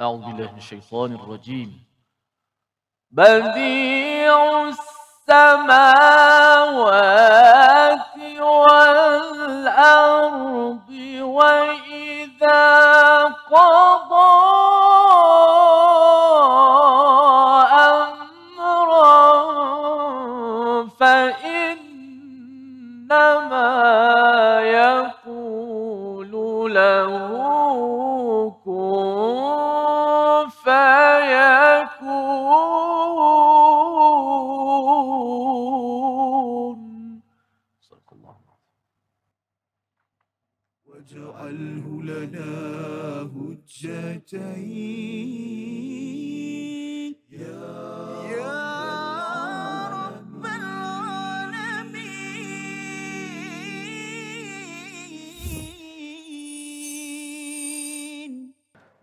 أعوذ بالله من الشيطان الرجيم بديع السماوات والأرض وإن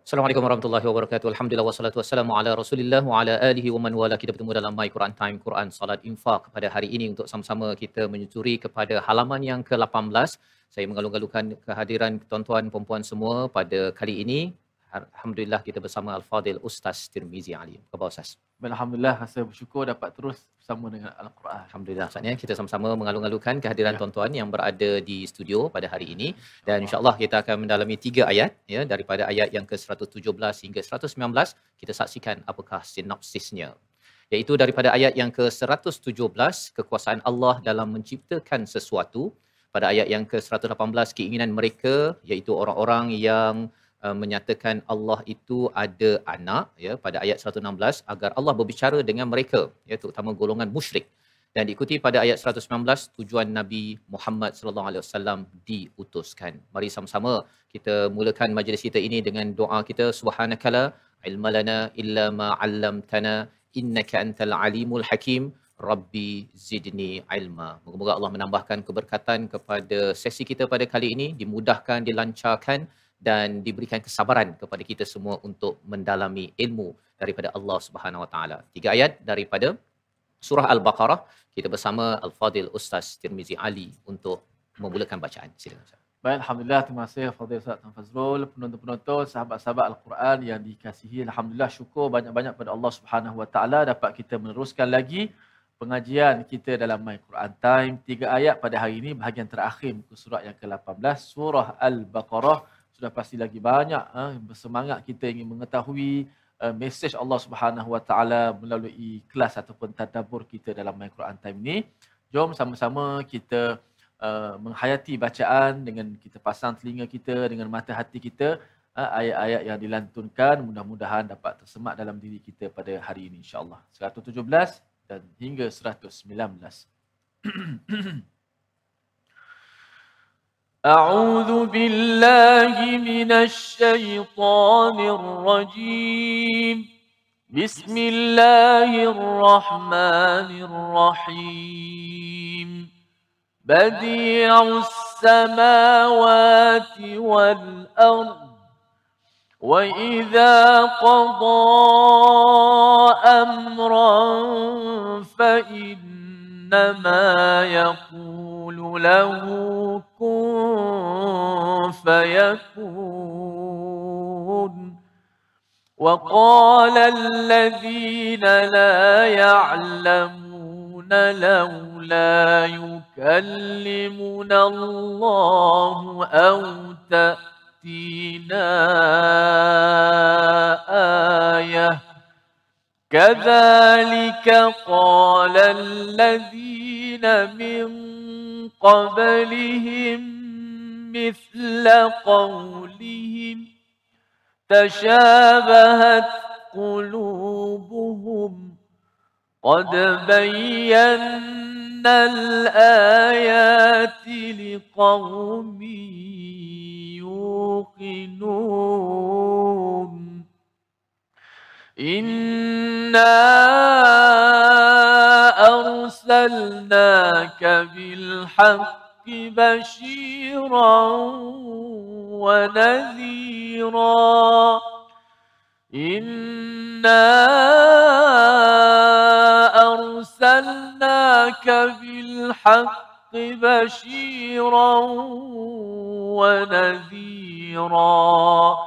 Assalamualaikum warahmatullahi wabarakatuh. Alhamdulillah wassalatu wassalamu ala Rasulillah wa ala alihi wa man wala. Kita bertemu dalam My Quran Time Quran Salat Infaq pada hari ini untuk sama-sama kita menyusuri kepada halaman yang ke-18. Saya mengalu-alukan kehadiran tuan-tuan puan semua pada kali ini Alhamdulillah kita bersama Al-Fadil Ustaz Tirmizi Ali. Apa khabar Ustaz? Alhamdulillah saya bersyukur dapat terus bersama dengan Al-Quran. Alhamdulillah Ustaz. Ya, kita sama-sama mengalung-alungkan kehadiran ya. tuan-tuan yang berada di studio pada hari ini. Ya, Dan insyaAllah kita akan mendalami tiga ayat. ya Daripada ayat yang ke-117 hingga 119 kita saksikan apakah sinopsisnya. Iaitu daripada ayat yang ke-117 kekuasaan Allah dalam menciptakan sesuatu. Pada ayat yang ke-118 keinginan mereka iaitu orang-orang yang Uh, menyatakan Allah itu ada anak ya pada ayat 116 agar Allah berbicara dengan mereka ya terutama golongan musyrik dan diikuti pada ayat 119 tujuan Nabi Muhammad sallallahu alaihi wasallam diutuskan. Mari sama-sama kita mulakan majlis kita ini dengan doa kita subhanakala ilmalana illa ma 'allamtana innaka antal alimul hakim rabbi zidni ilma. Moga-moga Allah menambahkan keberkatan kepada sesi kita pada kali ini dimudahkan dilancarkan dan diberikan kesabaran kepada kita semua untuk mendalami ilmu daripada Allah Subhanahu Wa Taala. Tiga ayat daripada surah Al-Baqarah kita bersama Al-Fadil Ustaz Tirmizi Ali untuk memulakan bacaan. Sila. Baik, Alhamdulillah. Terima kasih Fadil Ustaz Tan Fazrul, penonton-penonton, sahabat-sahabat Al-Quran yang dikasihi. Alhamdulillah syukur banyak-banyak kepada Allah Subhanahu Wa Taala dapat kita meneruskan lagi pengajian kita dalam My Quran Time. Tiga ayat pada hari ini bahagian terakhir muka surah yang ke-18, surah Al-Baqarah sudah pasti lagi banyak eh, bersemangat kita ingin mengetahui eh, mesej Allah Subhanahu Wa Taala melalui kelas ataupun tadabbur kita dalam My Quran Time ini. Jom sama-sama kita eh, menghayati bacaan dengan kita pasang telinga kita dengan mata hati kita eh, ayat-ayat yang dilantunkan mudah-mudahan dapat tersemak dalam diri kita pada hari ini insya-Allah. 117 dan hingga 119. أعوذ بالله من الشيطان الرجيم بسم الله الرحمن الرحيم بديع السماوات والأرض وإذا قضى أمرا فإنما يقول يقول له كن فيكون وقال الذين لا يعلمون لولا يكلمنا الله أو تأتينا آية كذلك قال الذين من قبلهم مثل قولهم تشابهت قلوبهم قد بينا الآيات لقوم يوقنون إنا أرسلناك بالحق بشيرا ونذيرا إنا أرسلناك بالحق بشيرا ونذيرا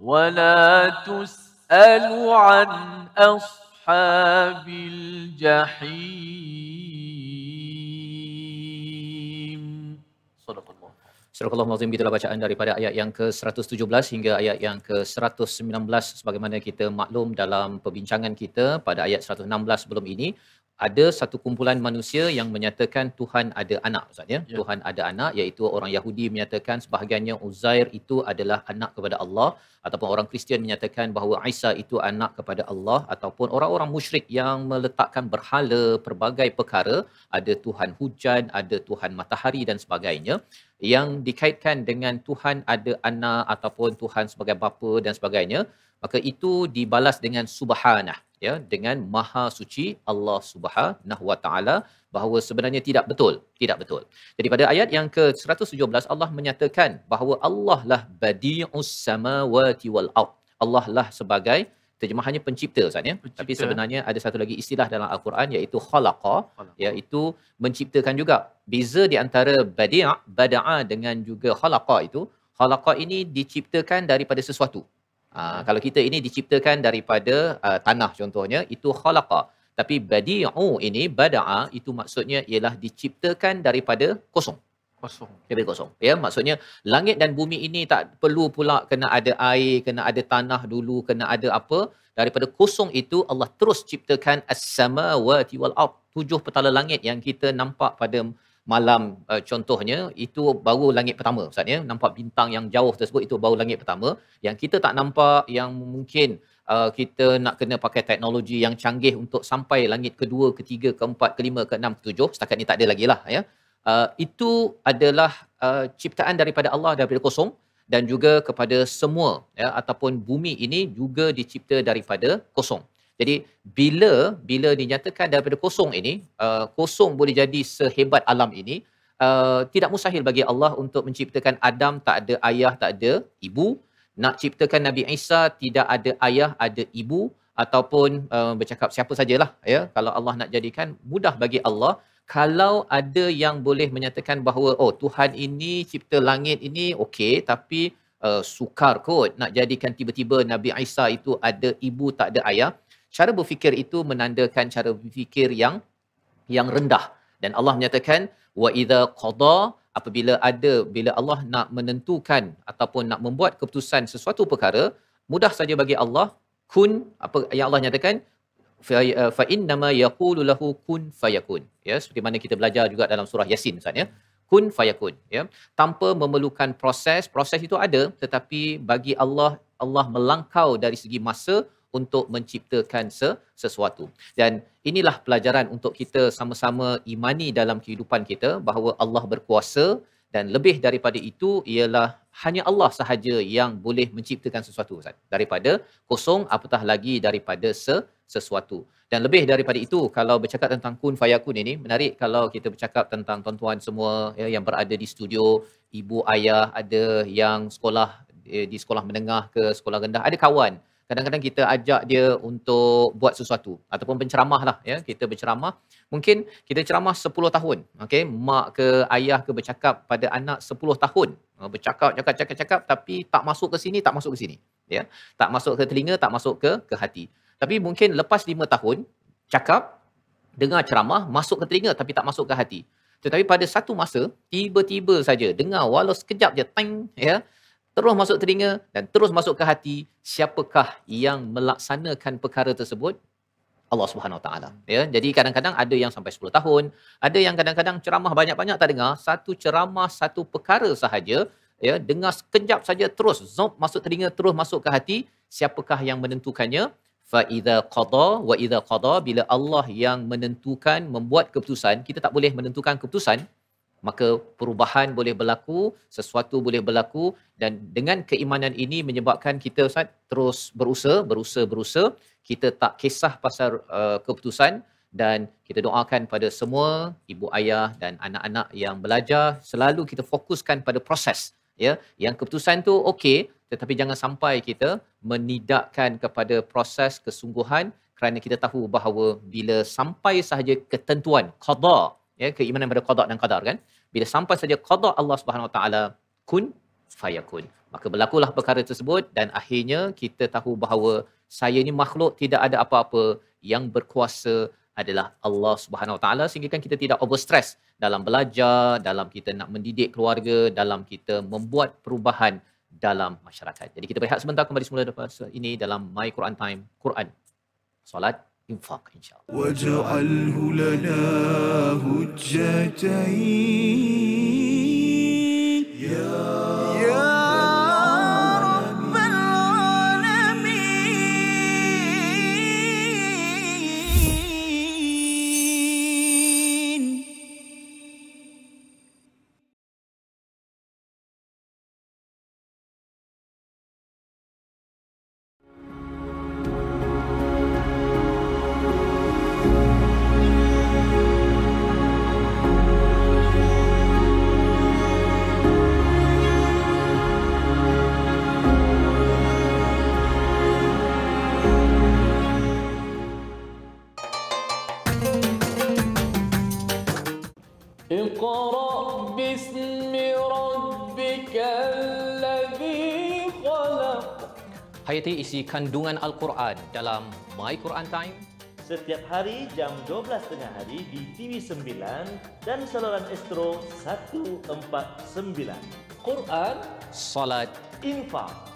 ولا تس أسأل عن أصحاب الجحيم صدق الله Surah Al-Azim kita bacaan daripada ayat yang ke-117 hingga ayat yang ke-119 sebagaimana kita maklum dalam perbincangan kita pada ayat 116 sebelum ini ada satu kumpulan manusia yang menyatakan Tuhan ada anak Ustaz ya. ya. Tuhan ada anak iaitu orang Yahudi menyatakan sebahagiannya Uzair itu adalah anak kepada Allah ataupun orang Kristian menyatakan bahawa Isa itu anak kepada Allah ataupun orang-orang musyrik yang meletakkan berhala pelbagai perkara ada Tuhan hujan, ada Tuhan matahari dan sebagainya yang dikaitkan dengan Tuhan ada anak ataupun Tuhan sebagai bapa dan sebagainya maka itu dibalas dengan subhanah ya dengan maha suci Allah Subhanahu wa taala bahawa sebenarnya tidak betul tidak betul jadi pada ayat yang ke 117 Allah menyatakan bahawa Allah lah badi'us samawati wal ard Allah lah sebagai terjemahannya pencipta sebenarnya. pencipta. tapi ya. sebenarnya ada satu lagi istilah dalam al-Quran iaitu khalaqa, khalaqa. iaitu menciptakan juga beza di antara badi'a bada'a dengan juga khalaqa itu khalaqa ini diciptakan daripada sesuatu Uh, kalau kita ini diciptakan daripada uh, tanah contohnya, itu khalaqa. Tapi badi'u ini, bada'a, itu maksudnya ialah diciptakan daripada kosong. Kosong. Daripada kosong. Ya, maksudnya langit dan bumi ini tak perlu pula kena ada air, kena ada tanah dulu, kena ada apa. Daripada kosong itu, Allah terus ciptakan as-samawati wal-ard. Tujuh petala langit yang kita nampak pada malam uh, contohnya itu baru langit pertama ustaz ya nampak bintang yang jauh tersebut itu baru langit pertama yang kita tak nampak yang mungkin uh, kita nak kena pakai teknologi yang canggih untuk sampai langit kedua ketiga keempat kelima keenam ketujuh setakat ni tak ada lagi lah ya uh, itu adalah uh, ciptaan daripada Allah daripada kosong dan juga kepada semua ya ataupun bumi ini juga dicipta daripada kosong jadi bila bila dinyatakan daripada kosong ini, uh, kosong boleh jadi sehebat alam ini, uh, tidak mustahil bagi Allah untuk menciptakan Adam tak ada ayah, tak ada ibu, nak ciptakan Nabi Isa tidak ada ayah, ada ibu ataupun uh, bercakap siapa sajalah ya. Kalau Allah nak jadikan mudah bagi Allah kalau ada yang boleh menyatakan bahawa oh Tuhan ini cipta langit ini okey tapi uh, sukar kot nak jadikan tiba-tiba Nabi Isa itu ada ibu tak ada ayah cara berfikir itu menandakan cara berfikir yang yang rendah dan Allah menyatakan wa idza qada apabila ada bila Allah nak menentukan ataupun nak membuat keputusan sesuatu perkara mudah saja bagi Allah kun apa yang Allah nyatakan fa eh, inna ma yaqulu lahu kun fayakun ya seperti mana kita belajar juga dalam surah yasin ustaz ya kun fayakun ya tanpa memerlukan proses proses itu ada tetapi bagi Allah Allah melangkau dari segi masa untuk menciptakan sesuatu. Dan inilah pelajaran untuk kita sama-sama imani dalam kehidupan kita bahawa Allah berkuasa dan lebih daripada itu ialah hanya Allah sahaja yang boleh menciptakan sesuatu Ustaz. Daripada kosong apatah lagi daripada se sesuatu. Dan lebih daripada itu kalau bercakap tentang kun fayakun ini menarik kalau kita bercakap tentang tuan-tuan semua ya, yang berada di studio, ibu ayah ada yang sekolah eh, di sekolah menengah ke sekolah rendah ada kawan kadang-kadang kita ajak dia untuk buat sesuatu ataupun penceramah lah ya kita berceramah mungkin kita ceramah 10 tahun okey mak ke ayah ke bercakap pada anak 10 tahun oh, bercakap cakap cakap cakap tapi tak masuk ke sini tak masuk ke sini ya tak masuk ke telinga tak masuk ke ke hati tapi mungkin lepas 5 tahun cakap dengar ceramah masuk ke telinga tapi tak masuk ke hati tetapi pada satu masa tiba-tiba saja dengar walau sekejap je teng ya terus masuk telinga dan terus masuk ke hati siapakah yang melaksanakan perkara tersebut Allah Subhanahu Wa taala ya jadi kadang-kadang ada yang sampai 10 tahun ada yang kadang-kadang ceramah banyak-banyak tak dengar satu ceramah satu perkara sahaja ya dengar sekejap saja terus zop masuk telinga terus masuk ke hati siapakah yang menentukannya fa iza qada wa iza qada bila Allah yang menentukan membuat keputusan kita tak boleh menentukan keputusan maka perubahan boleh berlaku, sesuatu boleh berlaku dan dengan keimanan ini menyebabkan kita Ustaz terus berusaha, berusaha, berusaha. Kita tak kisah pasal uh, keputusan dan kita doakan pada semua ibu ayah dan anak-anak yang belajar selalu kita fokuskan pada proses ya yang keputusan tu okey tetapi jangan sampai kita menidakkan kepada proses kesungguhan kerana kita tahu bahawa bila sampai sahaja ketentuan qada ya keimanan pada qada dan qadar kan bila sampai saja qada Allah Subhanahu Wa Taala kun fayakun maka berlakulah perkara tersebut dan akhirnya kita tahu bahawa saya ni makhluk tidak ada apa-apa yang berkuasa adalah Allah Subhanahu Wa Taala sehingga kan kita tidak overstress dalam belajar dalam kita nak mendidik keluarga dalam kita membuat perubahan dalam masyarakat. Jadi kita berehat sebentar kembali semula daripada ini dalam My Quran Time Quran. Solat انفاق ان شاء الله واجعله لنا هجتين isi kandungan Al-Quran dalam My Quran Time. Setiap hari jam 12.30 hari di TV9 dan saluran Astro 149. Quran, Salat, Infaq.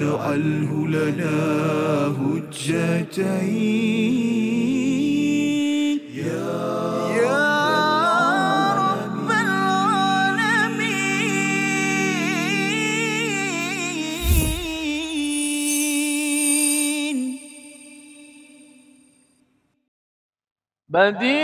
واجعله لنا هجتين يا بديع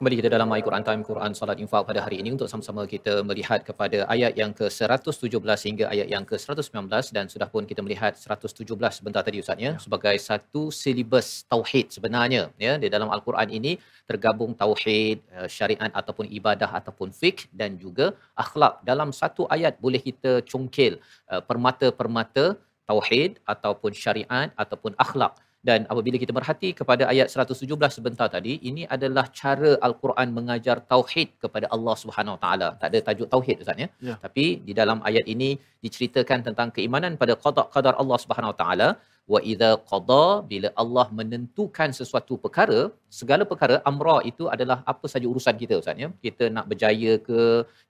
Kembali kita dalam My Quran Time, Quran Salat Infaq pada hari ini untuk sama-sama kita melihat kepada ayat yang ke-117 hingga ayat yang ke-119 dan sudah pun kita melihat 117 sebentar tadi Ustaz ya, ya, sebagai satu silibus Tauhid sebenarnya. ya Di dalam Al-Quran ini tergabung Tauhid, eh, syariat ataupun ibadah ataupun fiqh dan juga akhlak. Dalam satu ayat boleh kita cungkil uh, eh, permata-permata Tauhid ataupun syariat ataupun akhlak dan apabila kita merhati kepada ayat 117 sebentar tadi ini adalah cara al-Quran mengajar tauhid kepada Allah Subhanahu Wa Taala tak ada tajuk tauhid ustaz ya? ya tapi di dalam ayat ini diceritakan tentang keimanan pada qada qadar Allah Subhanahu Wa Taala wa idza qada bila Allah menentukan sesuatu perkara segala perkara amra itu adalah apa saja urusan kita ustaz ya? kita nak berjaya ke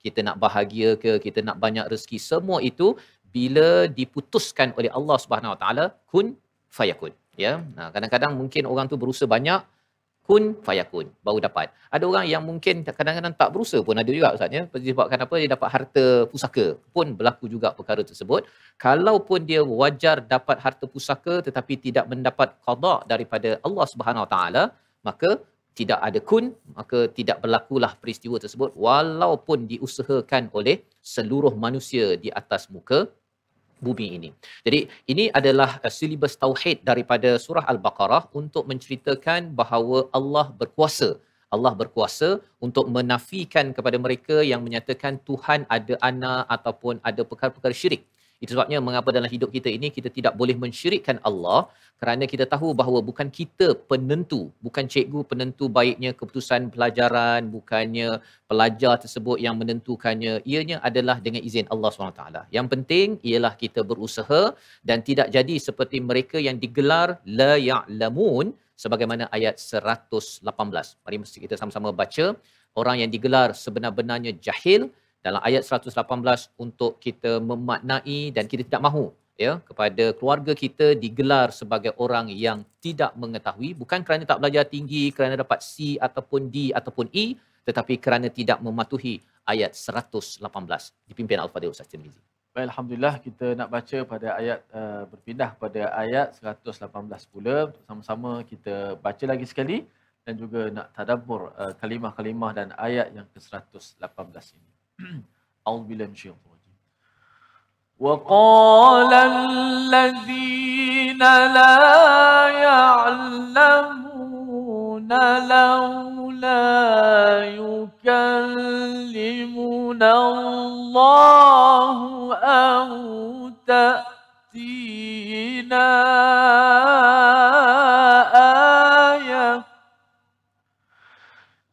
kita nak bahagia ke kita nak banyak rezeki semua itu bila diputuskan oleh Allah Subhanahu Wa Taala kun fayakun. Ya, kadang-kadang mungkin orang tu berusaha banyak kun fayakun baru dapat. Ada orang yang mungkin kadang-kadang tak berusaha pun ada juga ustaz ya. Sebabkan apa dia dapat harta pusaka pun berlaku juga perkara tersebut. Kalau pun dia wajar dapat harta pusaka tetapi tidak mendapat qada daripada Allah Subhanahu taala, maka tidak ada kun maka tidak berlakulah peristiwa tersebut walaupun diusahakan oleh seluruh manusia di atas muka bumi ini. Jadi ini adalah eh, silibus tauhid daripada surah al-Baqarah untuk menceritakan bahawa Allah berkuasa. Allah berkuasa untuk menafikan kepada mereka yang menyatakan Tuhan ada anak ataupun ada perkara-perkara syirik. Itu sebabnya mengapa dalam hidup kita ini kita tidak boleh mensyirikkan Allah kerana kita tahu bahawa bukan kita penentu, bukan cikgu penentu baiknya keputusan pelajaran, bukannya pelajar tersebut yang menentukannya. Ianya adalah dengan izin Allah SWT. Yang penting ialah kita berusaha dan tidak jadi seperti mereka yang digelar la ya'lamun sebagaimana ayat 118. Mari kita sama-sama baca. Orang yang digelar sebenar-benarnya jahil, dalam ayat 118 untuk kita memaknai dan kita tidak mahu ya kepada keluarga kita digelar sebagai orang yang tidak mengetahui bukan kerana tak belajar tinggi kerana dapat C ataupun D ataupun E tetapi kerana tidak mematuhi ayat 118 dipimpin al-Fadil Ustaz Tirmizi. Baik alhamdulillah kita nak baca pada ayat uh, berpindah pada ayat 118 pula untuk sama-sama kita baca lagi sekali dan juga nak tadabbur uh, kalimah-kalimah dan ayat yang ke-118 ini. أعوذ بالله من الشيطان الرجيم وقال الذين لا يعلمون لولا يكلمنا الله أو تأتينا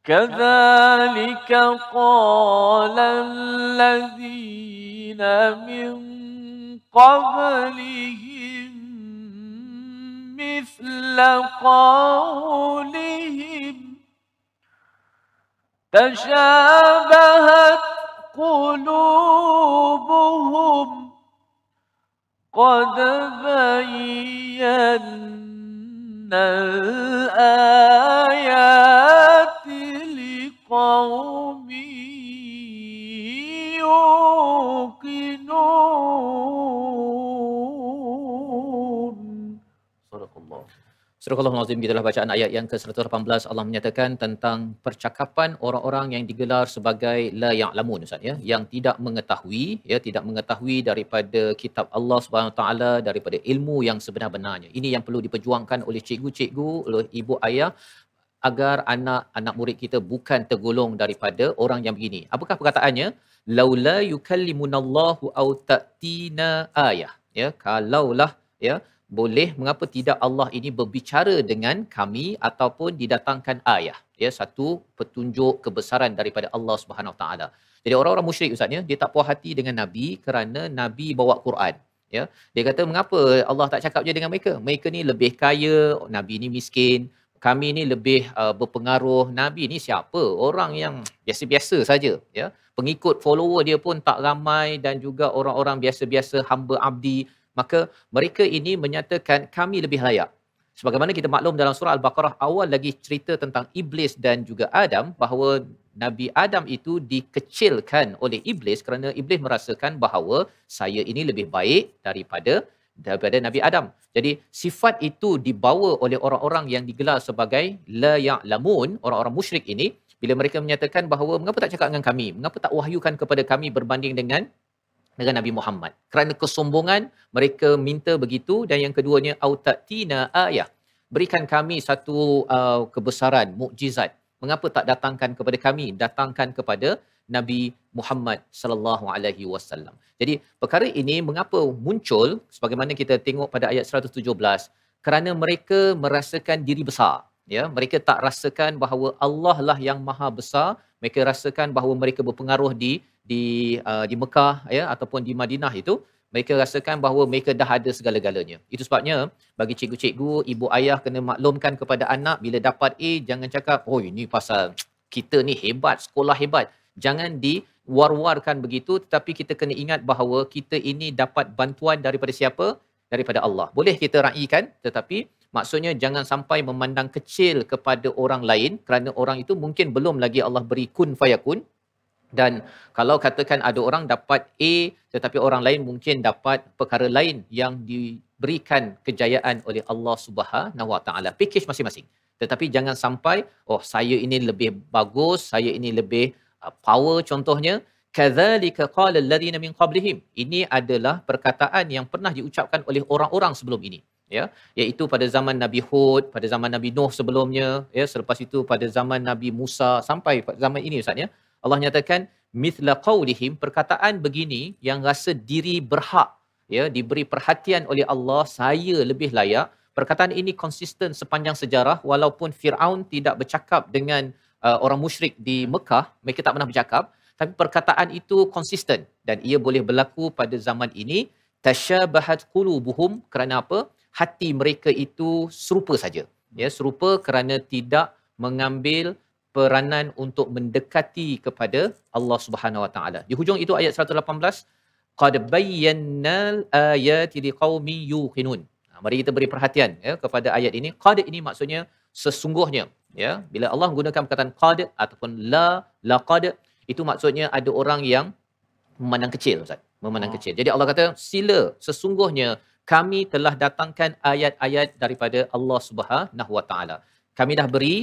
كذلك قال الذين من قبلهم مثل قولهم تشابهت قلوبهم قد بينا الآية Surah Allah Nazim kita bacaan ayat yang ke-118 Allah menyatakan tentang percakapan orang-orang yang digelar sebagai la ya'lamun Ustaz ya yang tidak mengetahui ya tidak mengetahui daripada kitab Allah swt, daripada ilmu yang sebenar-benarnya. Ini yang perlu diperjuangkan oleh cikgu-cikgu, oleh ibu ayah agar anak-anak murid kita bukan tergolong daripada orang yang begini. Apakah perkataannya? Laula yukallimunallahu au ta'tina ayah. Ya, kalaulah ya boleh mengapa tidak Allah ini berbicara dengan kami ataupun didatangkan ayah ya satu petunjuk kebesaran daripada Allah Subhanahu Wa taala jadi orang-orang musyrik usahnya dia tak puas hati dengan nabi kerana nabi bawa Quran ya dia kata mengapa Allah tak cakap je dengan mereka mereka ni lebih kaya nabi ni miskin kami ni lebih uh, berpengaruh nabi ni siapa orang yang biasa-biasa saja ya pengikut follower dia pun tak ramai dan juga orang-orang biasa-biasa hamba abdi maka mereka ini menyatakan kami lebih layak. Sebagaimana kita maklum dalam surah Al-Baqarah awal lagi cerita tentang Iblis dan juga Adam bahawa Nabi Adam itu dikecilkan oleh Iblis kerana Iblis merasakan bahawa saya ini lebih baik daripada daripada Nabi Adam. Jadi sifat itu dibawa oleh orang-orang yang digelar sebagai la ya'lamun, orang-orang musyrik ini bila mereka menyatakan bahawa mengapa tak cakap dengan kami? Mengapa tak wahyukan kepada kami berbanding dengan dengan Nabi Muhammad. Kerana kesombongan mereka minta begitu dan yang keduanya autatina ayah. Berikan kami satu uh, kebesaran, mukjizat. Mengapa tak datangkan kepada kami? Datangkan kepada Nabi Muhammad sallallahu alaihi wasallam. Jadi perkara ini mengapa muncul sebagaimana kita tengok pada ayat 117 kerana mereka merasakan diri besar ya mereka tak rasakan bahawa Allah lah yang maha besar mereka rasakan bahawa mereka berpengaruh di di uh, di Mekah ya ataupun di Madinah itu mereka rasakan bahawa mereka dah ada segala-galanya itu sebabnya bagi cikgu-cikgu ibu ayah kena maklumkan kepada anak bila dapat A jangan cakap oh ini pasal kita ni hebat sekolah hebat jangan di war-warkan begitu tetapi kita kena ingat bahawa kita ini dapat bantuan daripada siapa daripada Allah boleh kita raikan tetapi Maksudnya jangan sampai memandang kecil kepada orang lain kerana orang itu mungkin belum lagi Allah beri kun fayakun. Dan kalau katakan ada orang dapat A tetapi orang lain mungkin dapat perkara lain yang diberikan kejayaan oleh Allah Subhanahu Wa Taala. masing-masing. Tetapi jangan sampai oh saya ini lebih bagus, saya ini lebih uh, power contohnya. Kadzalika qala alladhina min qablihim. Ini adalah perkataan yang pernah diucapkan oleh orang-orang sebelum ini ya iaitu pada zaman Nabi Hud pada zaman Nabi Nuh sebelumnya ya selepas itu pada zaman Nabi Musa sampai zaman ini ustaz ya Allah nyatakan mithla qaulihim perkataan begini yang rasa diri berhak ya diberi perhatian oleh Allah saya lebih layak perkataan ini konsisten sepanjang sejarah walaupun Firaun tidak bercakap dengan uh, orang musyrik di Mekah mereka tak pernah bercakap tapi perkataan itu konsisten dan ia boleh berlaku pada zaman ini tashabahat qulubuhum kerana apa hati mereka itu serupa saja ya serupa kerana tidak mengambil peranan untuk mendekati kepada Allah Subhanahu Wa Taala. Di hujung itu ayat 118 qad bayyanal ayati liqaumi yuqinun. Ha, mari kita beri perhatian ya kepada ayat ini. Qad ini maksudnya sesungguhnya ya. Bila Allah menggunakan perkataan qad ataupun la laqad itu maksudnya ada orang yang memandang kecil Ustaz. Memandang oh. kecil. Jadi Allah kata sila sesungguhnya kami telah datangkan ayat-ayat daripada Allah Subhanahu Wa Taala. Kami dah beri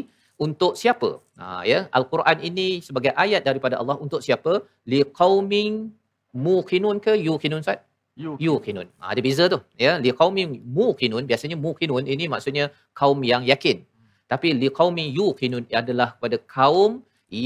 untuk siapa? Ha, ya, Al-Quran ini sebagai ayat daripada Allah untuk siapa? Liqaumin muqinun ke yuqinun Sat? Yuqinun. Ha, ada beza tu. Ya, liqaumin muqinun biasanya muqinun ini maksudnya kaum yang yakin. Tapi liqaumin yuqinun adalah kepada kaum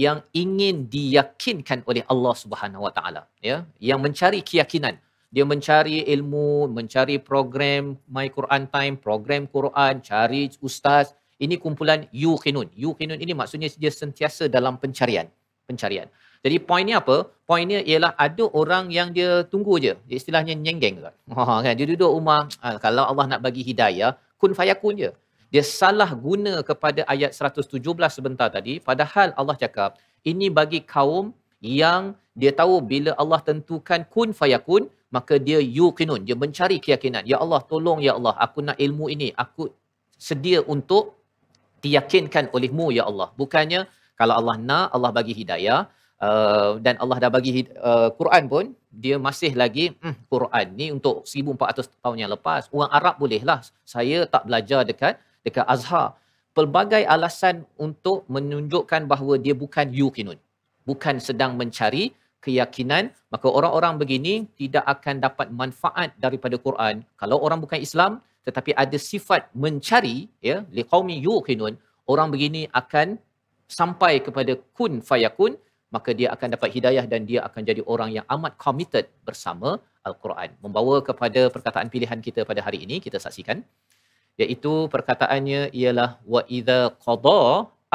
yang ingin diyakinkan oleh Allah Subhanahu Wa Taala, ya, yang mencari keyakinan dia mencari ilmu, mencari program My Quran Time, program Quran, cari ustaz. Ini kumpulan Yuqinun. Yuqinun ini maksudnya dia sentiasa dalam pencarian. Pencarian. Jadi poinnya apa? Poinnya ialah ada orang yang dia tunggu je. Dia istilahnya nyenggeng. Kan? Oh, kan? Dia duduk rumah. Ah, kalau Allah nak bagi hidayah, kun fayakun je. Dia salah guna kepada ayat 117 sebentar tadi. Padahal Allah cakap, ini bagi kaum yang dia tahu bila Allah tentukan kun fayakun, maka dia yuqinun dia mencari keyakinan ya Allah tolong ya Allah aku nak ilmu ini aku sedia untuk diyakinkan olehmu ya Allah bukannya kalau Allah nak Allah bagi hidayah uh, dan Allah dah bagi uh, Quran pun dia masih lagi hmm, Quran ni untuk 1400 tahun yang lepas orang Arab bolehlah saya tak belajar dekat dekat Azhar pelbagai alasan untuk menunjukkan bahawa dia bukan yuqinun bukan sedang mencari keyakinan maka orang-orang begini tidak akan dapat manfaat daripada Quran kalau orang bukan Islam tetapi ada sifat mencari ya liqaumi yuqinun orang begini akan sampai kepada kun fayakun maka dia akan dapat hidayah dan dia akan jadi orang yang amat committed bersama al-Quran membawa kepada perkataan pilihan kita pada hari ini kita saksikan iaitu perkataannya ialah wa idza qada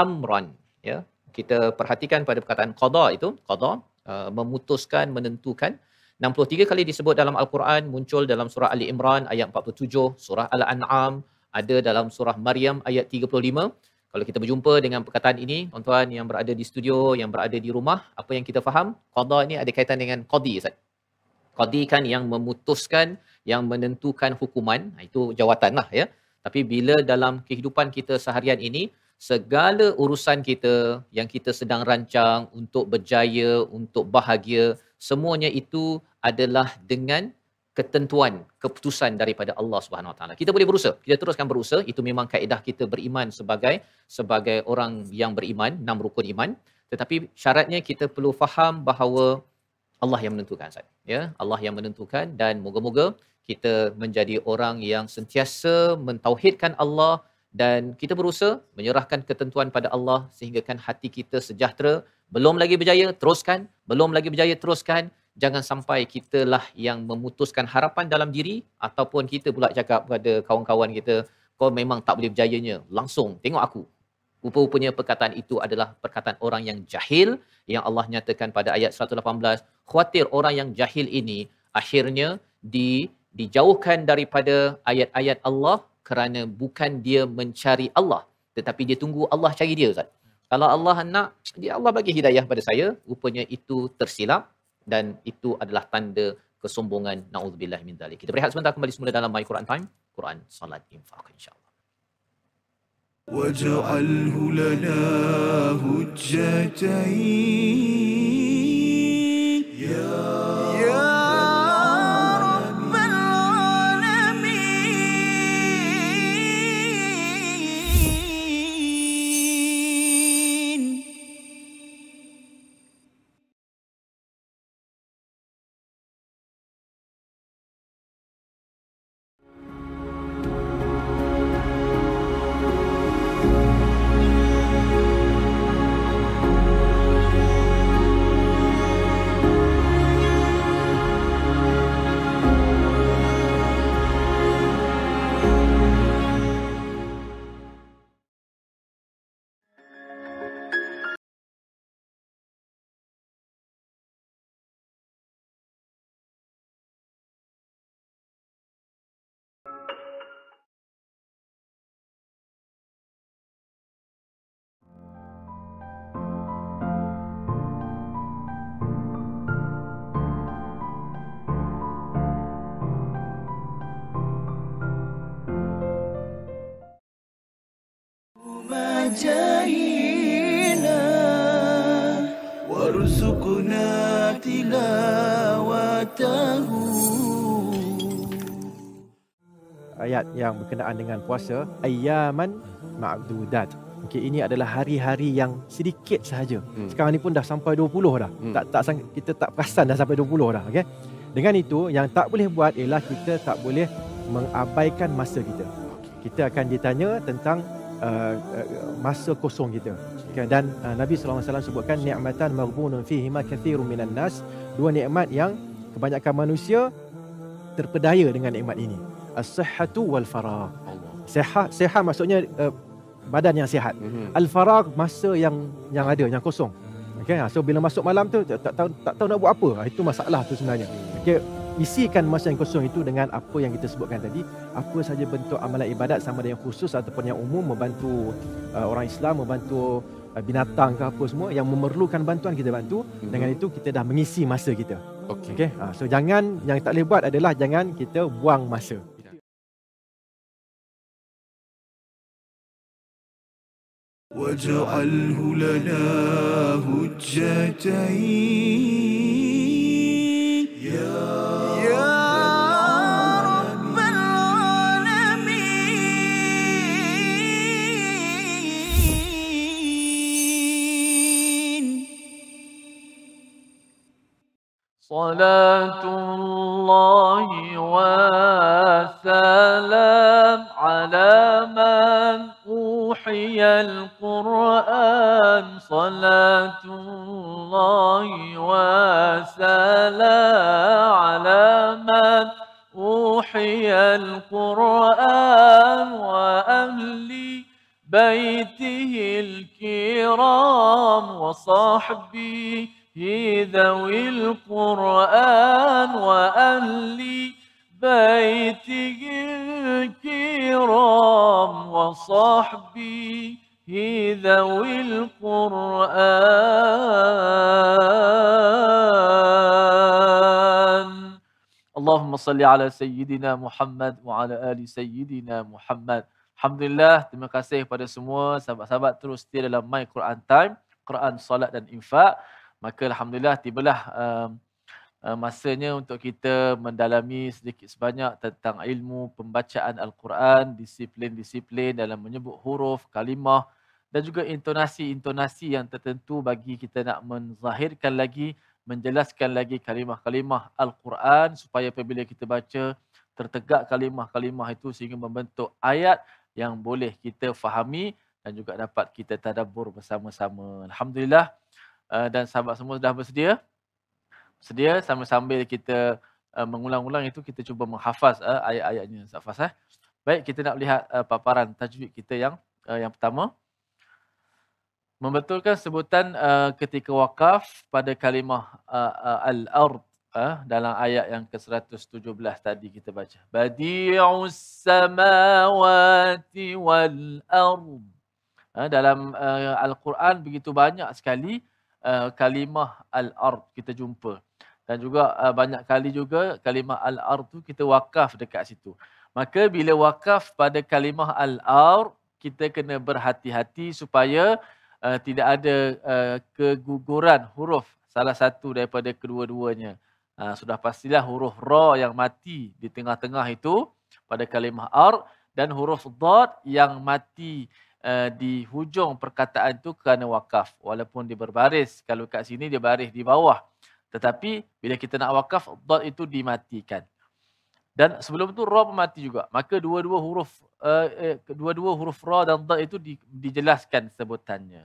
amran ya kita perhatikan pada perkataan qada itu qada Uh, memutuskan menentukan 63 kali disebut dalam al-Quran muncul dalam surah Ali Imran ayat 47 surah Al-An'am ada dalam surah Maryam ayat 35 kalau kita berjumpa dengan perkataan ini tuan-tuan yang berada di studio yang berada di rumah apa yang kita faham qada ini ada kaitan dengan qadi Ustaz kan yang memutuskan yang menentukan hukuman itu lah ya tapi bila dalam kehidupan kita seharian ini segala urusan kita yang kita sedang rancang untuk berjaya, untuk bahagia, semuanya itu adalah dengan ketentuan, keputusan daripada Allah Subhanahu Wa Taala. Kita boleh berusaha, kita teruskan berusaha, itu memang kaedah kita beriman sebagai sebagai orang yang beriman, enam rukun iman. Tetapi syaratnya kita perlu faham bahawa Allah yang menentukan Ustaz. Ya, Allah yang menentukan dan moga-moga kita menjadi orang yang sentiasa mentauhidkan Allah, dan kita berusaha menyerahkan ketentuan pada Allah sehinggakan hati kita sejahtera belum lagi berjaya teruskan belum lagi berjaya teruskan jangan sampai kitalah yang memutuskan harapan dalam diri ataupun kita pula cakap kepada kawan-kawan kita kau memang tak boleh berjayanya langsung tengok aku rupa-rupanya perkataan itu adalah perkataan orang yang jahil yang Allah nyatakan pada ayat 118 Khawatir orang yang jahil ini akhirnya di dijauhkan daripada ayat-ayat Allah kerana bukan dia mencari Allah tetapi dia tunggu Allah cari dia ustaz kalau Allah nak dia Allah bagi hidayah pada saya rupanya itu tersilap dan itu adalah tanda kesombongan naudzubillah min dalik kita berehat sebentar kembali semula dalam my Quran time Quran solat infak insyaallah واجعله لنا هجتين يا jayina warzuqna tilawatahu ayat yang berkenaan dengan puasa ayyaman ma'dudat Okay, ini adalah hari-hari yang sedikit sahaja. Hmm. Sekarang ni pun dah sampai 20 dah. Hmm. Tak tak kita tak perasan dah sampai 20 dah, okey. Dengan itu yang tak boleh buat ialah kita tak boleh mengabaikan masa kita. Okay. Kita akan ditanya tentang Uh, uh, masa kosong kita kan dan uh, Nabi sallallahu alaihi wasallam sebutkan nikmatan marbunun fihi ma kathirun minan nas dua nikmat yang kebanyakan manusia terpedaya dengan nikmat ini as-sihhatu wal farah sihat sihat maksudnya uh, badan yang sihat mm-hmm. al farah masa yang yang ada yang kosong okay ha, so bila masuk malam tu tak tahu tak tahu nak buat apa ha, itu masalah tu sebenarnya okey isikan masa yang kosong itu dengan apa yang kita sebutkan tadi apa saja bentuk amalan ibadat sama ada yang khusus ataupun yang umum membantu uh, orang Islam membantu uh, binatang ke apa semua yang memerlukan bantuan kita bantu mm-hmm. dengan itu kita dah mengisi masa kita okey okay? ha, so jangan yang tak boleh buat adalah jangan kita buang masa waj'alhu lana hujjatain صلاة الله وسلام على من أوحي salli ala sayyidina Muhammad wa ala ali sayyidina Muhammad. Alhamdulillah, terima kasih kepada semua sahabat-sahabat terus setia dalam My Quran Time, Quran, Salat dan Infak. Maka Alhamdulillah, tibalah um, uh, masanya untuk kita mendalami sedikit sebanyak tentang ilmu pembacaan Al-Quran, disiplin-disiplin dalam menyebut huruf, kalimah dan juga intonasi-intonasi yang tertentu bagi kita nak menzahirkan lagi menjelaskan lagi kalimah-kalimah Al-Quran supaya apabila kita baca tertegak kalimah-kalimah itu sehingga membentuk ayat yang boleh kita fahami dan juga dapat kita tadabur bersama-sama. Alhamdulillah eh, dan sahabat semua sudah bersedia. Bersedia sambil-sambil kita eh, mengulang-ulang itu kita cuba menghafaz eh, ayat-ayatnya. Safas, eh? Baik kita nak lihat paparan tajwid kita yang yang pertama membetulkan sebutan uh, ketika wakaf pada kalimah uh, uh, al-ard uh, dalam ayat yang ke-117 tadi kita baca badi'us samawati wal ard uh, dalam uh, al-Quran begitu banyak sekali uh, kalimah al-ard kita jumpa dan juga uh, banyak kali juga kalimah al-ard tu kita wakaf dekat situ maka bila wakaf pada kalimah al-ard kita kena berhati-hati supaya uh, tidak ada uh, keguguran huruf salah satu daripada kedua-duanya. Uh, sudah pastilah huruf ra yang mati di tengah-tengah itu pada kalimah ar dan huruf dad yang mati uh, di hujung perkataan itu kerana wakaf. Walaupun dia berbaris, kalau kat sini dia baris di bawah. Tetapi bila kita nak wakaf, dad itu dimatikan. Dan sebelum itu ra pun mati juga. Maka dua-dua huruf Eh, eh, kedua-dua uh, huruf ra dan dha itu di, dijelaskan sebutannya.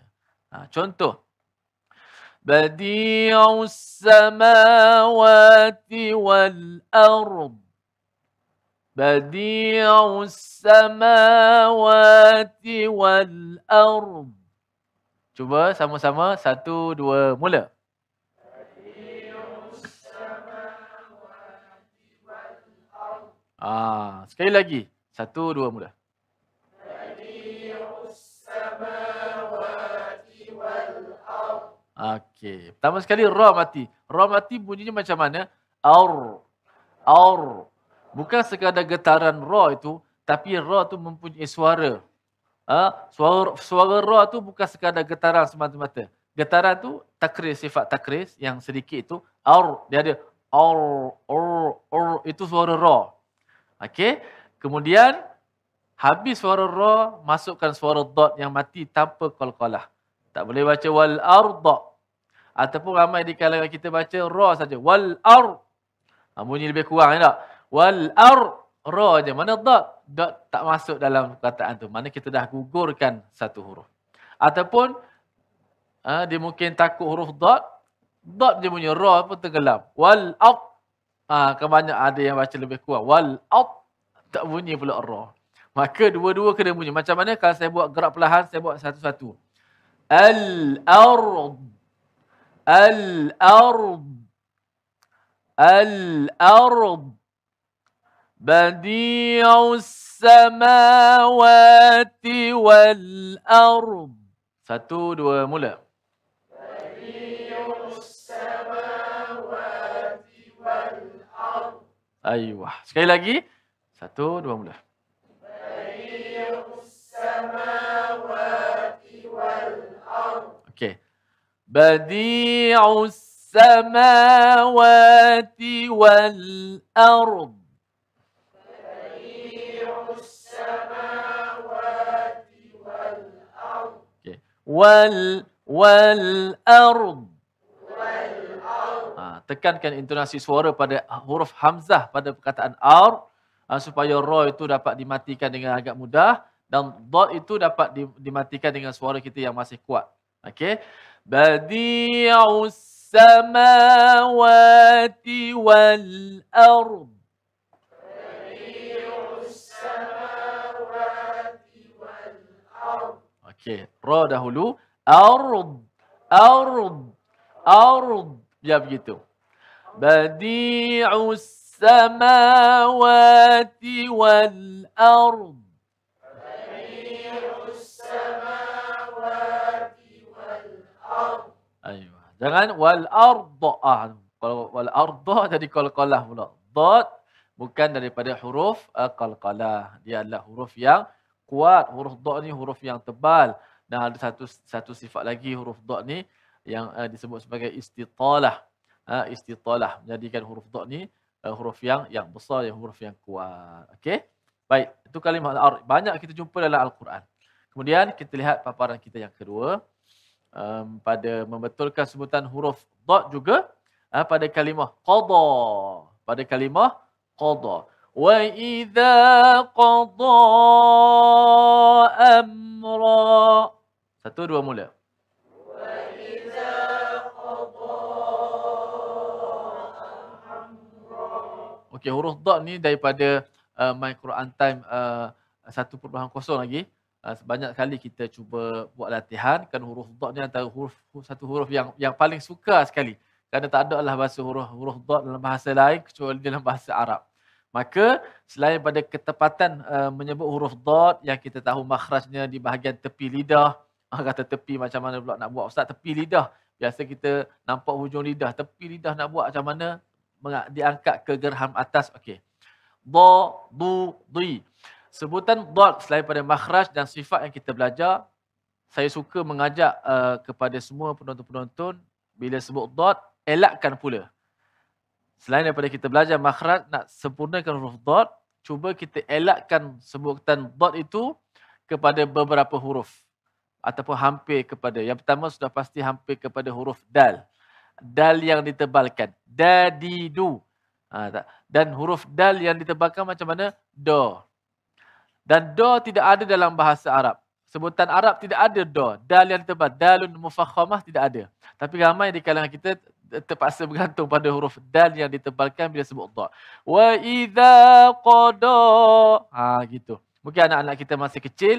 Ha, contoh Badi'u samawati wal ard Badi'u samawati wal ard Cuba sama-sama satu dua mula Ah, sekali lagi. Satu, dua, mula. Okey. Pertama sekali, ra mati. Ra mati bunyinya macam mana? Aur. Aur. Bukan sekadar getaran ra itu, tapi ra itu mempunyai suara. Ha? Suara, suara ra itu bukan sekadar getaran semata-mata. Getaran itu takris, sifat takris yang sedikit itu. Aur. Dia ada aur, aur, aur. Itu suara ra. Okey. Kemudian habis suara ra masukkan suara dot yang mati tanpa qalqalah. Tak boleh baca wal arda ataupun ramai di kalangan kita baca ra saja wal ar. Ha, bunyi lebih kurang tak? Wal ar ra je mana dot? Dot tak masuk dalam perkataan tu. Mana kita dah gugurkan satu huruf. Ataupun ha, dia mungkin takut huruf dot dot dia punya ra pun tenggelam. Wal ar ha, kebanyakan kan ada yang baca lebih kuat. Wal ar tak bunyi pula ra. Maka dua-dua kena bunyi. Macam mana kalau saya buat gerak perlahan, saya buat satu-satu. Al-ard. Al-ard. Al-ard. Badi'u samawati wal-ard. Satu, dua, mula. Aiyah, sekali lagi. Satu, dua mula. Okey. Badi'us samawati wal ard. wal wal ard wal ard ha, tekankan intonasi suara pada huruf hamzah pada perkataan ard Ah, supaya roh itu dapat dimatikan dengan agak mudah dan dot itu dapat dimatikan dengan suara kita yang masih kuat. Okey. Badi'us samawati wal ard. Okay. ra dahulu. Ard. Ard. Ard. Ya begitu. Badi'us السماوات والأرض أيوة. Jangan والأرض Kalau والأرض jadi kolkolah pula. Dot bukan daripada huruf uh, kolkolah. Dia adalah huruf yang kuat. Huruf dot ni huruf yang tebal. Dan ada satu satu sifat lagi huruf dot ni yang uh, disebut sebagai istitalah. Uh, istitalah. Menjadikan huruf dot ni uh, huruf yang yang besar yang huruf yang kuat okey baik itu kalimah al ar banyak kita jumpa dalam al-Quran kemudian kita lihat paparan kita yang kedua um, pada membetulkan sebutan huruf dot juga uh, pada kalimah qada pada kalimah qada wa idza qada amra satu dua mula Okey huruf dot ni daripada uh, my Quran time uh, 1.0 lagi. Uh, sebanyak kali kita cuba buat latihan kan huruf dot ni antara huruf satu huruf yang yang paling suka sekali. Kerana tak ada lah bahasa huruf huruf dot dalam bahasa lain kecuali dalam bahasa Arab. Maka selain pada ketepatan uh, menyebut huruf dot yang kita tahu makhrajnya di bahagian tepi lidah. Uh, kata tepi macam mana pula nak buat ustaz tepi lidah. Biasa kita nampak hujung lidah, tepi lidah nak buat macam mana? diangkat ke gerham atas. Okey. Do, du, dui. Sebutan dot selain pada makhraj dan sifat yang kita belajar, saya suka mengajak uh, kepada semua penonton-penonton bila sebut dot, elakkan pula. Selain daripada kita belajar makhraj, nak sempurnakan huruf dot, cuba kita elakkan sebutan dot itu kepada beberapa huruf ataupun hampir kepada. Yang pertama sudah pasti hampir kepada huruf dal dal yang ditebalkan. Dadidu. Ha, tak? Dan huruf dal yang ditebalkan macam mana? Do. Dan do tidak ada dalam bahasa Arab. Sebutan Arab tidak ada do. Dal yang tebal Dalun mufakhamah tidak ada. Tapi ramai di kalangan kita terpaksa bergantung pada huruf dal yang ditebalkan bila sebut do. Wa idha qada. Ha, gitu. Mungkin anak-anak kita masih kecil.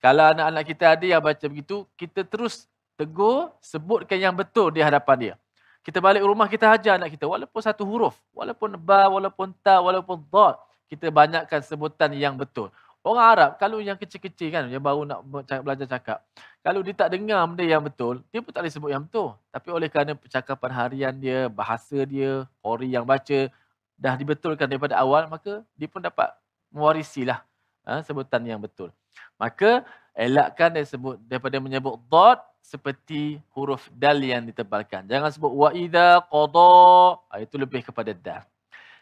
Kalau anak-anak kita ada yang baca begitu, kita terus tegur, sebutkan yang betul di hadapan dia. Kita balik rumah, kita ajar anak kita. Walaupun satu huruf. Walaupun ba, walaupun ta, walaupun da. Kita banyakkan sebutan yang betul. Orang Arab, kalau yang kecil-kecil kan, yang baru nak belajar cakap. Kalau dia tak dengar benda yang betul, dia pun tak boleh sebut yang betul. Tapi oleh kerana percakapan harian dia, bahasa dia, ori yang baca, dah dibetulkan daripada awal, maka dia pun dapat mewarisilah ha, sebutan yang betul. Maka, elakkan dia sebut, daripada menyebut dot, seperti huruf dal yang ditebalkan. Jangan sebut wa idza qada, ah, itu lebih kepada dal.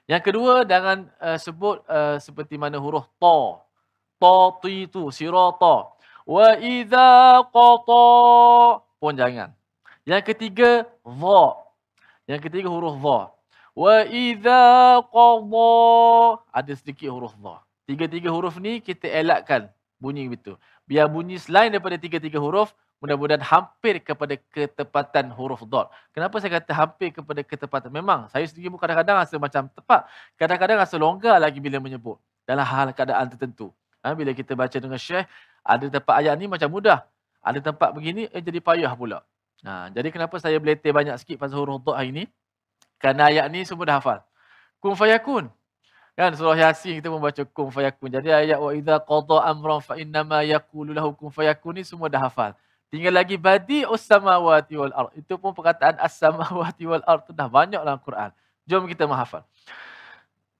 Yang kedua, jangan uh, sebut uh, seperti mana huruf ta. Ta tu itu sirata. Wa idza qata pun jangan. Yang ketiga, dha. Yang ketiga huruf dha. Wa idza qada ada sedikit huruf dha. Tiga-tiga huruf ni kita elakkan bunyi begitu. Biar bunyi selain daripada tiga-tiga huruf, mudah-mudahan hampir kepada ketepatan huruf dot. Kenapa saya kata hampir kepada ketepatan? Memang saya sendiri pun kadang-kadang rasa macam tepat. Kadang-kadang rasa longgar lagi bila menyebut dalam hal keadaan tertentu. Ha, bila kita baca dengan syekh, ada tempat ayat ni macam mudah. Ada tempat begini, eh, jadi payah pula. Ha, jadi kenapa saya beletir banyak sikit pasal huruf dot hari ni? Kerana ayat ni semua dah hafal. Kun fayakun. Kan surah Yasin kita pun baca kun fayakun. Jadi ayat wa idza qada amran fa innama yaqulu lahu kun fayakun ni semua dah hafal. Tinggal lagi badi as-samawati wal ar Itu pun perkataan as-samawati wal ar tu dah banyak dalam Quran. Jom kita menghafal.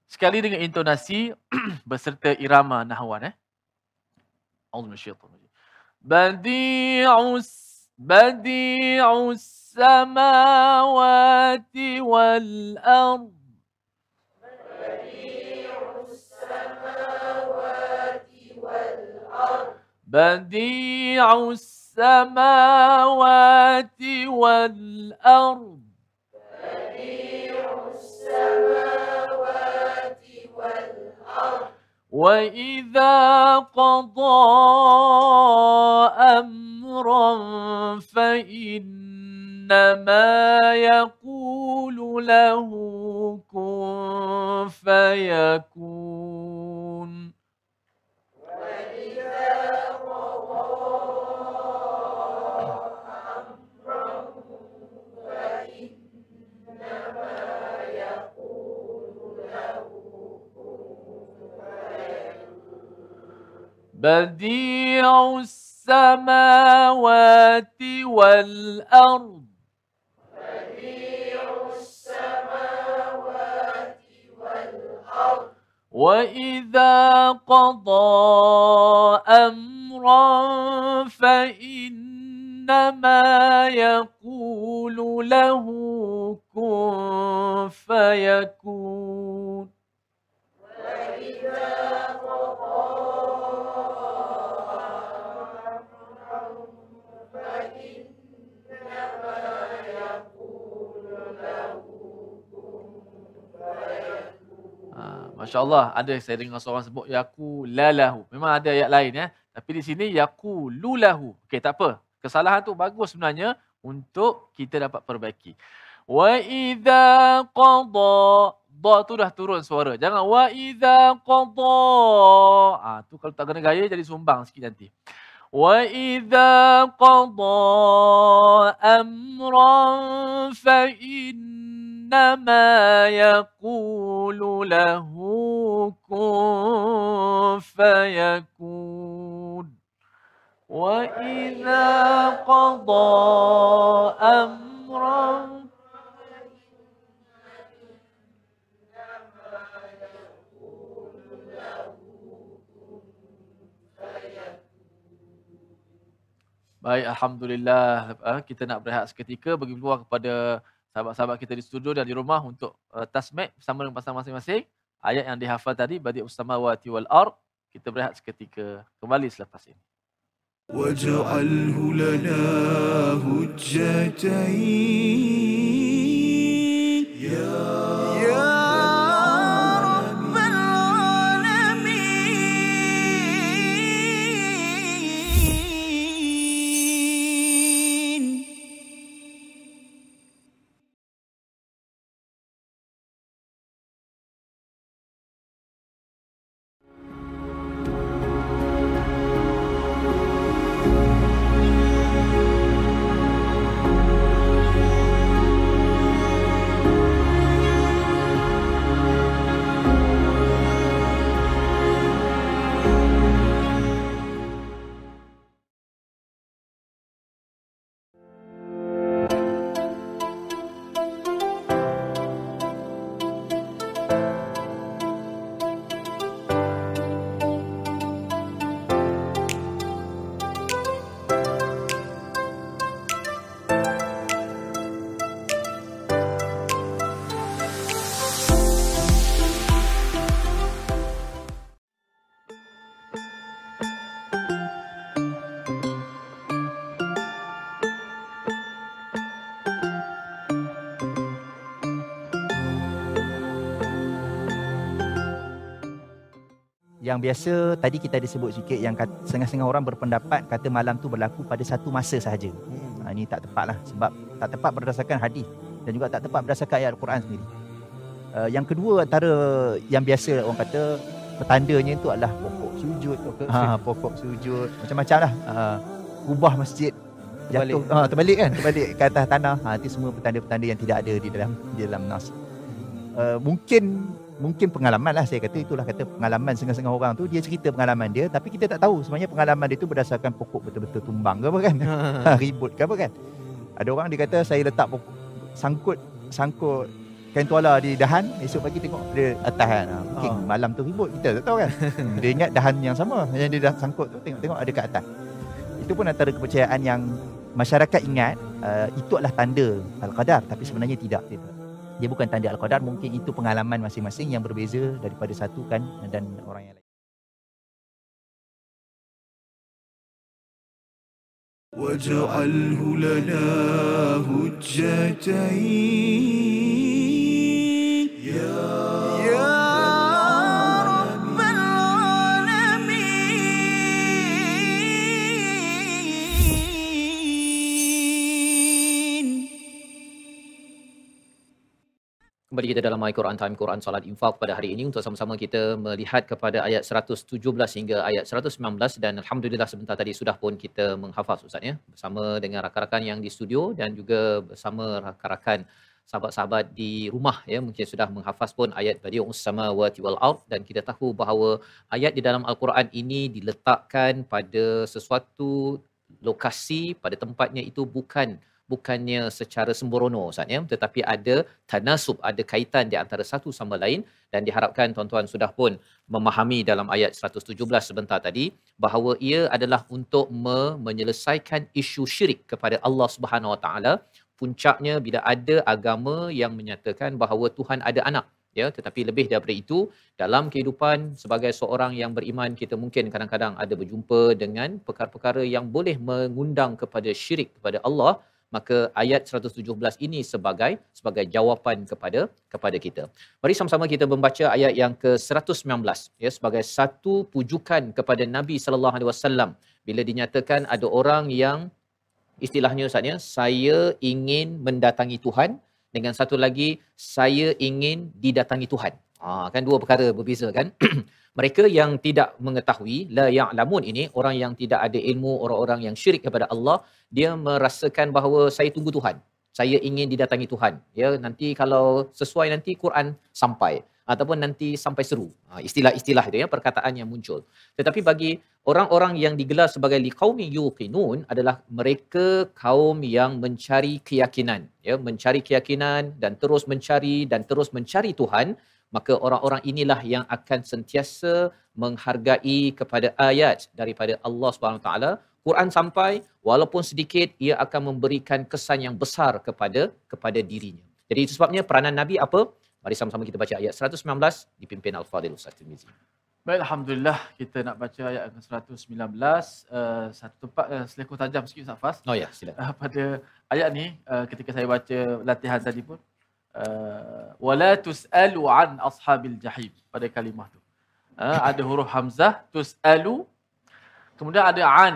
Sekali dengan intonasi berserta irama nahwan eh. Allahu syaitan. Badi'us badi'us samawati wal ard. بديع السماوات والأرض بديع السماوات والأرض بديع السماوات والأرض وإذا قضى أمرا فإنما يقول له كن فيكون بديع السماوات والأرض السماوات والأرض وإذا قضى أمرا فإنما يقول له كن فيكون وإذا Masya-Allah, ada saya dengar seorang sebut yaqu lalahu. Memang ada ayat lain ya, tapi di sini yaqu lulahu. Okey, tak apa. Kesalahan tu bagus sebenarnya untuk kita dapat perbaiki. Wa idza qada Ba tu dah turun suara. Jangan wa idza qada. Ah ha, tu kalau tak kena gaya jadi sumbang sikit nanti. Wa idza qada amran fa inna إنما يقول له كن فيكون وإذا قضى أمرا Baik, Alhamdulillah. Ah, kita nak berehat seketika, bagi peluang kepada sahabat-sahabat kita di studio dan di rumah untuk uh, tasmik bersama dengan pasangan masing-masing ayat yang dihafal tadi badi ussamawati wal ard kita berehat seketika kembali selepas ini waj'alhu lana hujjatain yang biasa tadi kita ada sebut sikit yang setengah-setengah orang berpendapat kata malam tu berlaku pada satu masa sahaja. Hmm. Ha, ini tak tepat lah sebab tak tepat berdasarkan hadis dan juga tak tepat berdasarkan ayat Al-Quran sendiri. Uh, yang kedua antara yang biasa orang kata petandanya itu adalah pokok sujud. Pokok, ha, pokok sujud. Macam-macam lah. Uh, ubah masjid terbalik. jatuh. Ha, terbalik kan? Terbalik ke atas tanah. Ha, itu semua petanda-petanda yang tidak ada di dalam di dalam nas. Uh, mungkin mungkin pengalaman lah saya kata itulah kata pengalaman setengah-setengah orang tu dia cerita pengalaman dia tapi kita tak tahu sebenarnya pengalaman dia tu berdasarkan pokok betul-betul tumbang ke apa kan ha. ribut ke apa kan ada orang dia kata saya letak pokok sangkut sangkut kain tuala di dahan esok pagi tengok dia atas kan ha, mungkin oh. malam tu ribut kita tak tahu kan dia ingat dahan yang sama yang dia dah sangkut tu tengok-tengok ada kat atas itu pun antara kepercayaan yang masyarakat ingat uh, itu adalah tanda al-qadar tapi sebenarnya tidak tidak dia bukan tanda al-qadar mungkin itu pengalaman masing-masing yang berbeza daripada satu kan dan orang yang lain waj'alhu lana hujjatain kembali kita dalam My Quran Time Quran Salat Infaq pada hari ini untuk sama-sama kita melihat kepada ayat 117 hingga ayat 119 dan alhamdulillah sebentar tadi sudah pun kita menghafaz ustaz ya bersama dengan rakan-rakan yang di studio dan juga bersama rakan-rakan sahabat-sahabat di rumah ya mungkin sudah menghafaz pun ayat tadi sama wa tiwal out dan kita tahu bahawa ayat di dalam al-Quran ini diletakkan pada sesuatu lokasi pada tempatnya itu bukan bukannya secara sembrono Ustaz ya. tetapi ada tanasub ada kaitan di antara satu sama lain dan diharapkan tuan-tuan sudah pun memahami dalam ayat 117 sebentar tadi bahawa ia adalah untuk me- menyelesaikan isu syirik kepada Allah Subhanahu Wa Taala puncaknya bila ada agama yang menyatakan bahawa Tuhan ada anak ya tetapi lebih daripada itu dalam kehidupan sebagai seorang yang beriman kita mungkin kadang-kadang ada berjumpa dengan perkara-perkara yang boleh mengundang kepada syirik kepada Allah maka ayat 117 ini sebagai sebagai jawapan kepada kepada kita. Mari sama-sama kita membaca ayat yang ke-119 ya sebagai satu pujukan kepada Nabi sallallahu alaihi wasallam bila dinyatakan ada orang yang istilahnya ustaznya saya ingin mendatangi Tuhan dengan satu lagi saya ingin didatangi Tuhan Ah kan dua perkara berbeza kan? mereka yang tidak mengetahui la lamun ini orang yang tidak ada ilmu, orang-orang yang syirik kepada Allah, dia merasakan bahawa saya tunggu Tuhan. Saya ingin didatangi Tuhan. Ya, nanti kalau sesuai nanti Quran sampai ataupun nanti sampai seru. Ah, istilah-istilah itu ya perkataan yang muncul. Tetapi bagi orang-orang yang digelar sebagai liqaumi yuqinun adalah mereka kaum yang mencari keyakinan, ya, mencari keyakinan dan terus mencari dan terus mencari Tuhan maka orang-orang inilah yang akan sentiasa menghargai kepada ayat daripada Allah Subhanahu taala Quran sampai walaupun sedikit ia akan memberikan kesan yang besar kepada kepada dirinya jadi itu sebabnya peranan nabi apa mari sama-sama kita baca ayat 119 dipimpin al-fadil ustaz Tirmizi Baik, Alhamdulillah kita nak baca ayat 119 Uh, eh, satu tempat uh, eh, selekoh tajam sikit Ustaz Fas. Oh ya, yeah, sila. Uh, eh, pada ayat ni, uh, ketika saya baca latihan tadi pun, Uh, wala tus'alu an ashabil jahim pada kalimah tu. Uh, ada huruf hamzah tus'alu kemudian ada an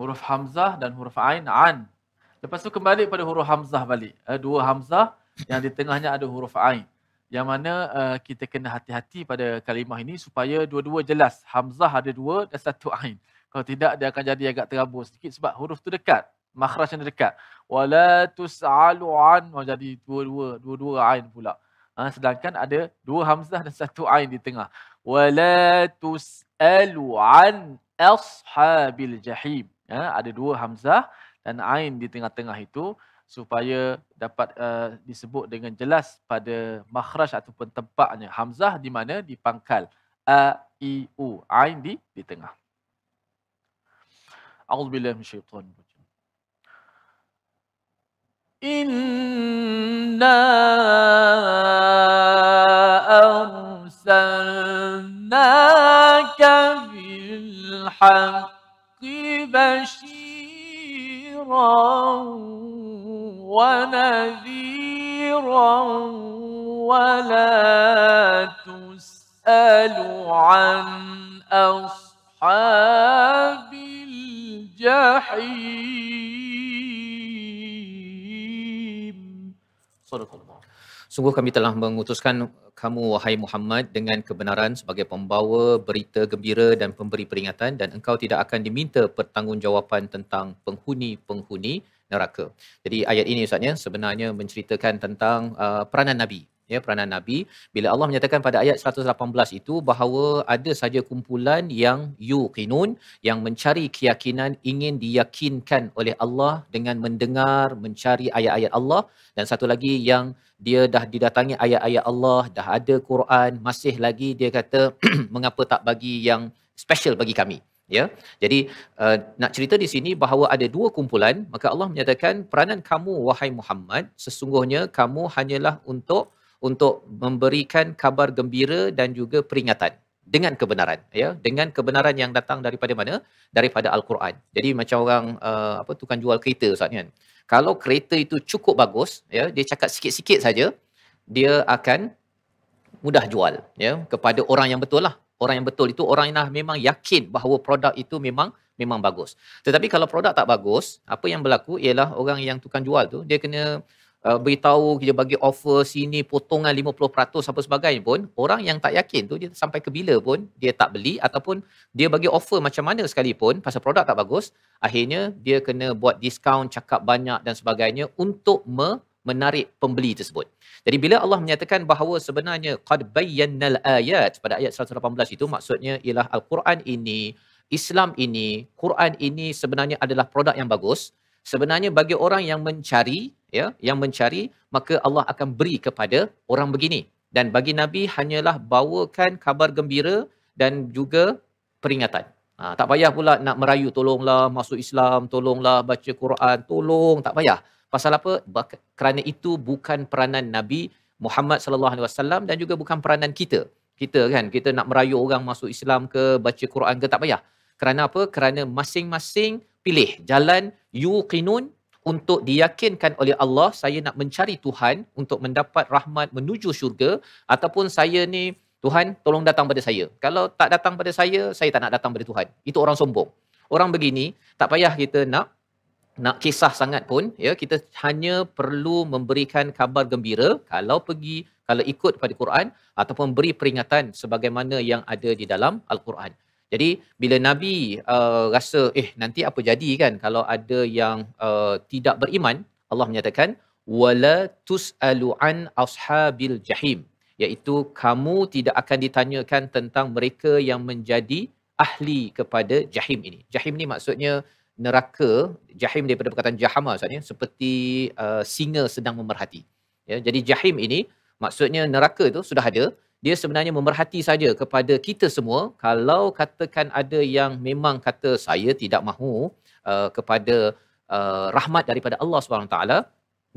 huruf hamzah dan huruf ain an. Lepas tu kembali pada huruf hamzah balik. Uh, dua hamzah yang di tengahnya ada huruf ain. Yang mana uh, kita kena hati-hati pada kalimah ini supaya dua-dua jelas. Hamzah ada dua dan satu ain. Kalau tidak dia akan jadi agak terabur sikit sebab huruf tu dekat makhraj yang dekat wala tus'alu an jadi dua-dua dua-dua ain pula ha, sedangkan ada dua hamzah dan satu ain di tengah wala tus'alu an ashabil jahim ya, ada dua hamzah dan ain di tengah-tengah itu supaya dapat uh, disebut dengan jelas pada makhraj ataupun tempatnya hamzah di mana di pangkal a i u ain di di tengah A'udzubillah min syaitan إنا أرسلناك بالحق بشيرا ونذيرا ولا تسأل عن أصحاب الجحيم Sungguh kami telah mengutuskan kamu wahai Muhammad dengan kebenaran sebagai pembawa berita gembira dan pemberi peringatan dan engkau tidak akan diminta pertanggungjawapan tentang penghuni-penghuni neraka. Jadi ayat ini Ustaznya sebenarnya menceritakan tentang uh, peranan Nabi ya peranan nabi bila Allah menyatakan pada ayat 118 itu bahawa ada saja kumpulan yang yuqinun yang mencari keyakinan ingin diyakinkan oleh Allah dengan mendengar mencari ayat-ayat Allah dan satu lagi yang dia dah didatangi ayat-ayat Allah dah ada Quran masih lagi dia kata mengapa tak bagi yang special bagi kami ya jadi uh, nak cerita di sini bahawa ada dua kumpulan maka Allah menyatakan peranan kamu wahai Muhammad sesungguhnya kamu hanyalah untuk untuk memberikan kabar gembira dan juga peringatan dengan kebenaran ya dengan kebenaran yang datang daripada mana daripada al-Quran. Jadi macam orang uh, apa tukang jual kereta Ustaz kan. Kalau kereta itu cukup bagus ya dia cakap sikit-sikit saja dia akan mudah jual ya kepada orang yang betul lah. Orang yang betul itu orang yang dah memang yakin bahawa produk itu memang memang bagus. Tetapi kalau produk tak bagus, apa yang berlaku ialah orang yang tukang jual tu dia kena uh, beritahu kita bagi offer sini potongan 50% apa sebagainya pun orang yang tak yakin tu dia sampai ke bila pun dia tak beli ataupun dia bagi offer macam mana sekalipun pasal produk tak bagus akhirnya dia kena buat diskaun cakap banyak dan sebagainya untuk me- menarik pembeli tersebut. Jadi bila Allah menyatakan bahawa sebenarnya qad bayyanal ayat pada ayat 118 itu maksudnya ialah al-Quran ini, Islam ini, Quran ini sebenarnya adalah produk yang bagus. Sebenarnya bagi orang yang mencari ya yang mencari maka Allah akan beri kepada orang begini dan bagi nabi hanyalah bawakan kabar gembira dan juga peringatan ha, tak payah pula nak merayu tolonglah masuk Islam tolonglah baca Quran tolong tak payah pasal apa kerana itu bukan peranan nabi Muhammad sallallahu alaihi wasallam dan juga bukan peranan kita kita kan kita nak merayu orang masuk Islam ke baca Quran ke tak payah kerana apa kerana masing-masing pilih jalan yuqinun untuk diyakinkan oleh Allah saya nak mencari Tuhan untuk mendapat rahmat menuju syurga ataupun saya ni Tuhan tolong datang pada saya. Kalau tak datang pada saya, saya tak nak datang pada Tuhan. Itu orang sombong. Orang begini tak payah kita nak nak kisah sangat pun ya kita hanya perlu memberikan kabar gembira kalau pergi kalau ikut pada Quran ataupun beri peringatan sebagaimana yang ada di dalam Al-Quran. Jadi bila Nabi uh, rasa eh nanti apa jadi kan kalau ada yang uh, tidak beriman Allah menyatakan wala tusalu an ashabil jahim iaitu kamu tidak akan ditanyakan tentang mereka yang menjadi ahli kepada jahim ini. Jahim ni maksudnya neraka, jahim daripada perkataan jahama maksudnya seperti uh, singa sedang memerhati. Ya, jadi jahim ini maksudnya neraka tu sudah ada dia sebenarnya memerhati saja kepada kita semua kalau katakan ada yang memang kata saya tidak mahu uh, kepada uh, rahmat daripada Allah SWT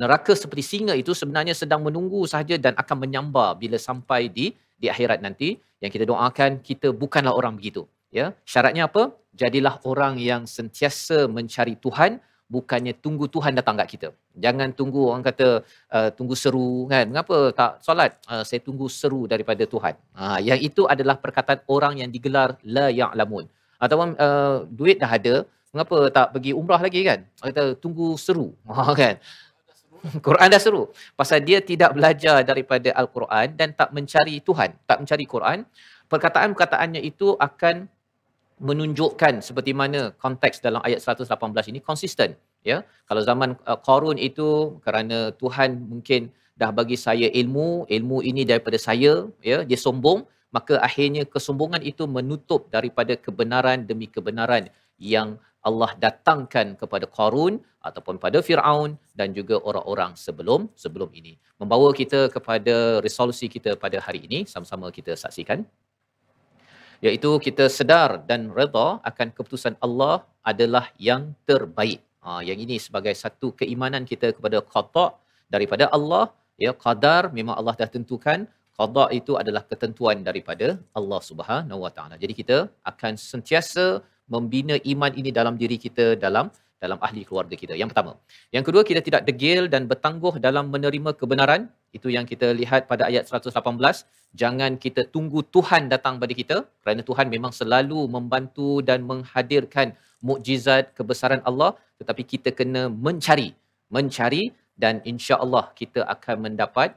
neraka seperti singa itu sebenarnya sedang menunggu saja dan akan menyambar bila sampai di di akhirat nanti yang kita doakan kita bukanlah orang begitu ya syaratnya apa jadilah orang yang sentiasa mencari Tuhan bukannya tunggu Tuhan datang kat kita. Jangan tunggu orang kata uh, tunggu seru kan. Mengapa tak solat? Uh, saya tunggu seru daripada Tuhan. Uh, yang itu adalah perkataan orang yang digelar la ya'lamun. Atau uh, duit dah ada, mengapa tak pergi umrah lagi kan? Orang Kata tunggu seru. Uh, kan? Quran dah seru. Pasal dia tidak belajar daripada Al-Quran dan tak mencari Tuhan. Tak mencari Quran. Perkataan-perkataannya itu akan menunjukkan seperti mana konteks dalam ayat 118 ini konsisten ya kalau zaman uh, Korun itu kerana Tuhan mungkin dah bagi saya ilmu ilmu ini daripada saya ya dia sombong maka akhirnya kesombongan itu menutup daripada kebenaran demi kebenaran yang Allah datangkan kepada Korun ataupun pada Firaun dan juga orang-orang sebelum sebelum ini membawa kita kepada resolusi kita pada hari ini sama-sama kita saksikan iaitu kita sedar dan reda akan keputusan Allah adalah yang terbaik. Ha, yang ini sebagai satu keimanan kita kepada qada daripada Allah, ya qadar memang Allah dah tentukan, qada itu adalah ketentuan daripada Allah Subhanahu Wa Jadi kita akan sentiasa membina iman ini dalam diri kita dalam dalam ahli keluarga kita. Yang pertama. Yang kedua, kita tidak degil dan bertangguh dalam menerima kebenaran. Itu yang kita lihat pada ayat 118. Jangan kita tunggu Tuhan datang pada kita. Kerana Tuhan memang selalu membantu dan menghadirkan mukjizat kebesaran Allah. Tetapi kita kena mencari. Mencari dan insya Allah kita akan mendapat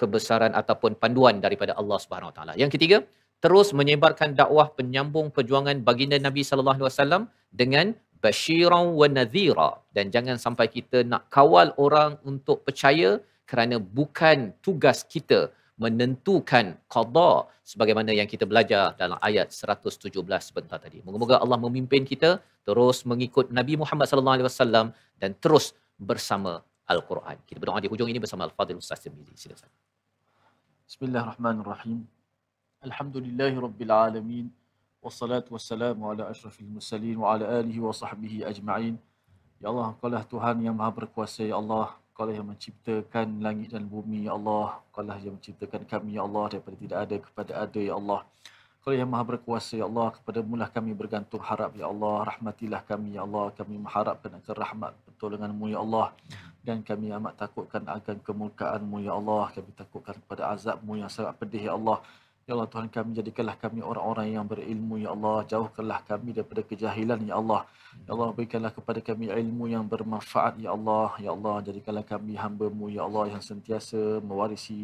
kebesaran ataupun panduan daripada Allah Subhanahu Wa Yang ketiga, terus menyebarkan dakwah penyambung perjuangan baginda Nabi sallallahu alaihi wasallam dengan bashiran wa nadhira dan jangan sampai kita nak kawal orang untuk percaya kerana bukan tugas kita menentukan qada sebagaimana yang kita belajar dalam ayat 117 sebentar tadi. Moga-moga Allah memimpin kita terus mengikut Nabi Muhammad sallallahu alaihi wasallam dan terus bersama Al-Quran. Kita berdoa di hujung ini bersama Al-Fadhil Ustaz Tirmizi. Silakan. Bismillahirrahmanirrahim. Alhamdulillahirabbil alamin wassalatu wassalamu ala asyrafil mursalin wa ala alihi wa sahbihi ajma'in. Ya Allah, kau lah Tuhan yang maha berkuasa, Ya Allah. Kau yang menciptakan langit dan bumi, Ya Allah. kalah yang menciptakan kami, Ya Allah, daripada tidak ada kepada ada, Ya Allah. kalah yang maha berkuasa, Ya Allah. Kepada mulah kami bergantung harap, Ya Allah. Rahmatilah kami, Ya Allah. Kami mengharapkan agar rahmat pertolonganmu, Ya Allah. Dan kami amat takutkan akan kemurkaanmu, Ya Allah. Kami takutkan kepada azabmu yang sangat pedih, Ya Allah. Ya Allah Tuhan kami jadikanlah kami orang-orang yang berilmu ya Allah jauhkanlah kami daripada kejahilan ya Allah ya Allah berikanlah kepada kami ilmu yang bermanfaat ya Allah ya Allah jadikanlah kami hamba-Mu ya Allah yang sentiasa mewarisi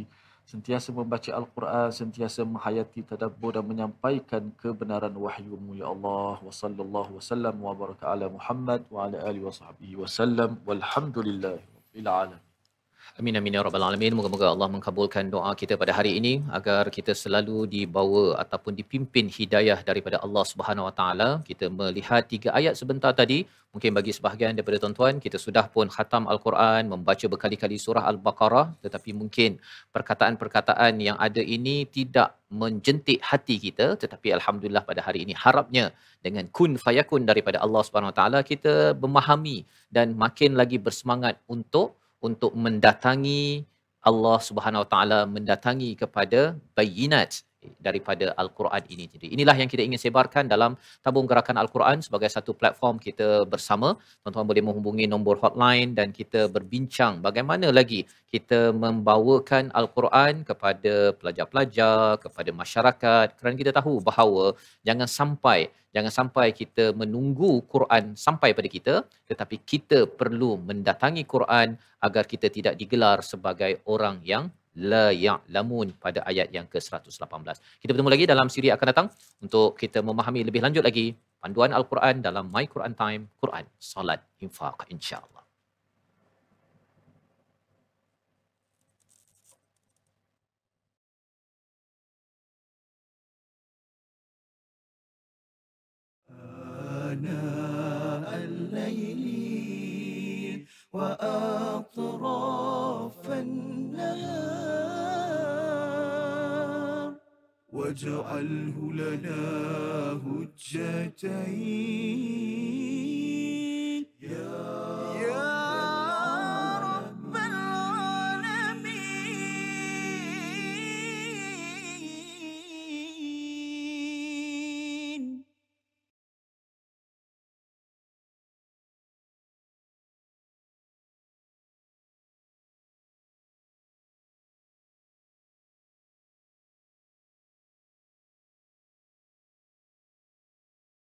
sentiasa membaca al-Quran sentiasa menghayati tadabbur dan menyampaikan kebenaran wahyu-Mu ya Allah wa sallallahu wasallam wa baraka Muhammad wa ala alihi wa sahbihi wasallam walhamdulillahi rabbil alamin Amin amin ya rabbal alamin. Moga-moga Allah mengkabulkan doa kita pada hari ini agar kita selalu dibawa ataupun dipimpin hidayah daripada Allah Subhanahu Wa Taala. Kita melihat tiga ayat sebentar tadi. Mungkin bagi sebahagian daripada tuan-tuan kita sudah pun khatam al-Quran, membaca berkali-kali surah al-Baqarah tetapi mungkin perkataan-perkataan yang ada ini tidak menjentik hati kita tetapi alhamdulillah pada hari ini harapnya dengan kun fayakun daripada Allah Subhanahu Wa Taala kita memahami dan makin lagi bersemangat untuk untuk mendatangi Allah Subhanahu Wa Taala mendatangi kepada bayinat daripada Al-Quran ini Jadi Inilah yang kita ingin sebarkan dalam tabung gerakan Al-Quran sebagai satu platform kita bersama. Tuan-tuan boleh menghubungi nombor hotline dan kita berbincang bagaimana lagi kita membawakan Al-Quran kepada pelajar-pelajar, kepada masyarakat kerana kita tahu bahawa jangan sampai jangan sampai kita menunggu Quran sampai pada kita tetapi kita perlu mendatangi Quran agar kita tidak digelar sebagai orang yang la ya'lamun pada ayat yang ke-118. Kita bertemu lagi dalam siri akan datang untuk kita memahami lebih lanjut lagi panduan al-Quran dalam My Quran Time, Quran, Salat, Infaq insya-Allah. أنا الليل وأطراف النهار واجعله لنا هجتين يا